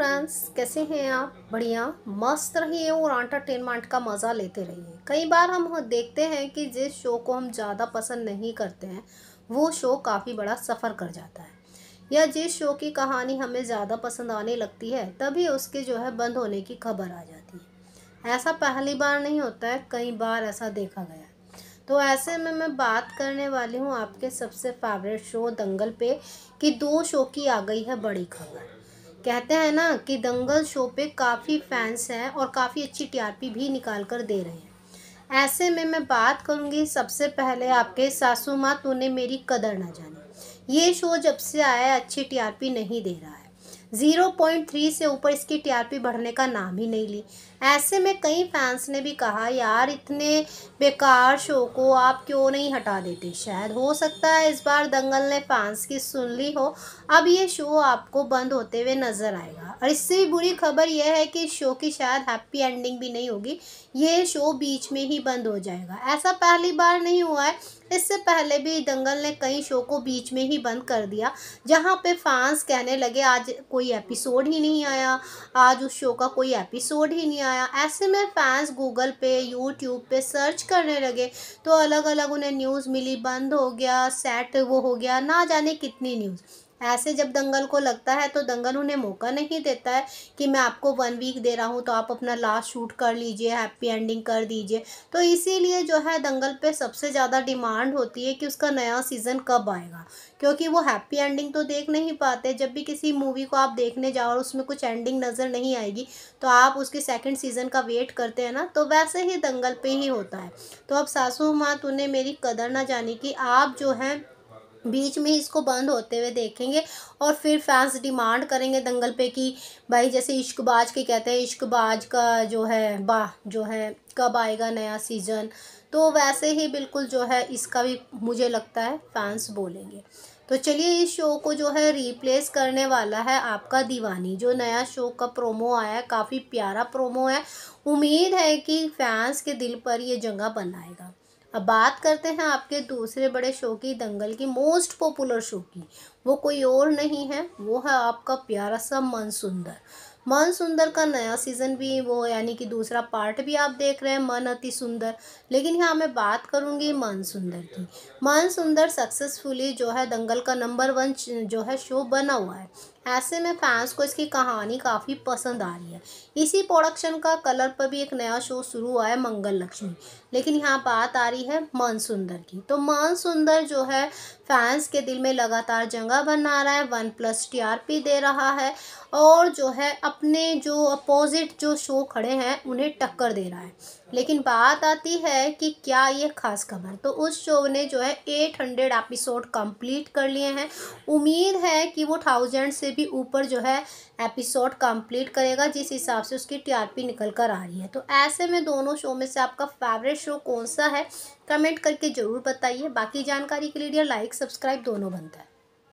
friends कैसे हैं आप बढ़िया मस्त रहिए और एंटरटेनमेंट का मज़ा लेते रहिए कई बार हम देखते हैं कि जिस शो को हम ज़्यादा पसंद नहीं करते हैं वो शो काफ़ी बड़ा सफ़र कर जाता है या जिस शो की कहानी हमें ज़्यादा पसंद आने लगती है तभी उसके जो है बंद होने की खबर आ जाती है ऐसा पहली बार नहीं होता है कई बार ऐसा देखा गया है तो ऐसे में मैं बात करने वाली हूँ आपके सबसे फेवरेट शो दंगल पे कि दो शो की आ गई है बड़ी खबर कहते हैं ना कि दंगल शो पे काफ़ी फैंस हैं और काफ़ी अच्छी टीआरपी भी निकाल कर दे रहे हैं ऐसे में मैं बात करूंगी सबसे पहले आपके सासू माँ तूने मेरी कदर ना जानी ये शो जब से आया अच्छी टीआरपी नहीं दे रहा है जीरो पॉइंट थ्री से ऊपर इसकी टीआरपी बढ़ने का नाम ही नहीं ली ऐसे में कई फैंस ने भी कहा यार इतने बेकार शो को आप क्यों नहीं हटा देते शायद हो सकता है इस बार दंगल ने फैंस की सुन ली हो अब ये शो आपको बंद होते हुए नज़र आएगा और इससे भी बुरी खबर यह है कि इस शो की शायद हैप्पी एंडिंग भी नहीं होगी ये शो बीच में ही बंद हो जाएगा ऐसा पहली बार नहीं हुआ है इससे पहले भी दंगल ने कई शो को बीच में ही बंद कर दिया जहाँ पे फैंस कहने लगे आज कोई एपिसोड ही नहीं आया आज उस शो का कोई एपिसोड ही नहीं आया ऐसे में फैंस गूगल पे यूट्यूब पे सर्च करने लगे तो अलग अलग उन्हें न्यूज़ मिली बंद हो गया सेट वो हो गया ना जाने कितनी न्यूज़ ऐसे जब दंगल को लगता है तो दंगल उन्हें मौका नहीं देता है कि मैं आपको वन वीक दे रहा हूँ तो आप अपना लास्ट शूट कर लीजिए हैप्पी एंडिंग कर दीजिए तो इसीलिए जो है दंगल पे सबसे ज़्यादा डिमांड होती है कि उसका नया सीज़न कब आएगा क्योंकि वो हैप्पी एंडिंग तो देख नहीं पाते जब भी किसी मूवी को आप देखने जाओ और उसमें कुछ एंडिंग नज़र नहीं आएगी तो आप उसके सेकेंड सीज़न का वेट करते हैं ना तो वैसे ही दंगल पर ही होता है तो अब सासू माँ तूने मेरी कदर ना जानी कि आप जो हैं बीच में इसको बंद होते हुए देखेंगे और फिर फैंस डिमांड करेंगे दंगल पे कि भाई जैसे इश्कबाज के कहते हैं इश्कबाज का जो है बा जो है कब आएगा नया सीज़न तो वैसे ही बिल्कुल जो है इसका भी मुझे लगता है फैंस बोलेंगे तो चलिए इस शो को जो है रिप्लेस करने वाला है आपका दीवानी जो नया शो का प्रोमो आया है काफ़ी प्यारा प्रोमो है उम्मीद है कि फैंस के दिल पर ये जगह बनाएगा अब बात करते हैं आपके दूसरे बड़े शो की दंगल की मोस्ट पॉपुलर शो की वो कोई और नहीं है वो है आपका प्यारा सा मन सुंदर मन सुंदर का नया सीज़न भी वो यानी कि दूसरा पार्ट भी आप देख रहे हैं मन अति सुंदर लेकिन यहाँ मैं बात करूँगी मन सुंदर की मन सुंदर सक्सेसफुली जो है दंगल का नंबर वन जो है शो बना हुआ है ऐसे में फैंस को इसकी कहानी काफ़ी पसंद आ रही है इसी प्रोडक्शन का कलर पर भी एक नया शो शुरू हुआ है मंगल लक्ष्मी लेकिन यहाँ बात आ रही है मन सुंदर की तो मन सुंदर जो है फैंस के दिल में लगातार जंग महंगा बना रहा है वन प्लस टीआरपी दे रहा है और जो है अपने जो अपोजिट जो शो खड़े हैं उन्हें टक्कर दे रहा है लेकिन बात आती है कि क्या ये खास खबर तो उस शो ने जो है एट हंड्रेड एपिसोड कंप्लीट कर लिए हैं उम्मीद है कि वो थाउजेंड से भी ऊपर जो है एपिसोड कंप्लीट करेगा जिस हिसाब से उसकी टीआरपी निकल कर आ रही है तो ऐसे में दोनों शो में से आपका फेवरेट शो कौन सा है कमेंट करके ज़रूर बताइए बाकी जानकारी के लिए लाइक सब्सक्राइब दोनों बनता है